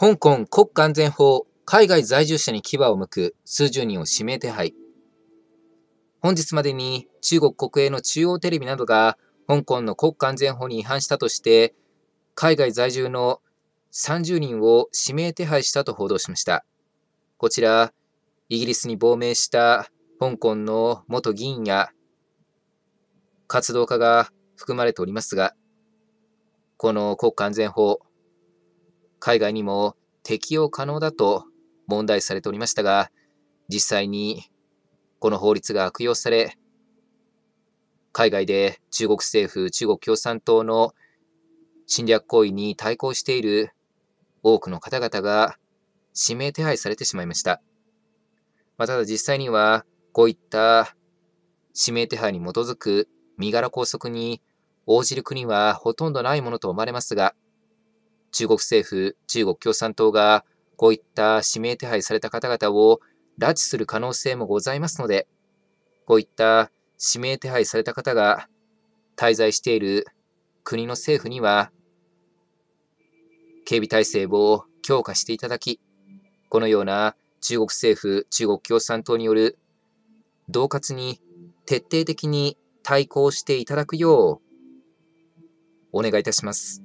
香港国家安全法、海外在住者に牙を向く数十人を指名手配。本日までに中国国営の中央テレビなどが香港の国家安全法に違反したとして、海外在住の30人を指名手配したと報道しました。こちら、イギリスに亡命した香港の元議員や活動家が含まれておりますが、この国家安全法、海外にも適用可能だと問題されておりましたが、実際にこの法律が悪用され、海外で中国政府、中国共産党の侵略行為に対抗している多くの方々が指名手配されてしまいました。まあ、ただ実際には、こういった指名手配に基づく身柄拘束に応じる国はほとんどないものと思われますが、中国政府、中国共産党がこういった指名手配された方々を拉致する可能性もございますので、こういった指名手配された方が滞在している国の政府には、警備体制を強化していただき、このような中国政府、中国共産党による恫喝に徹底的に対抗していただくようお願いいたします。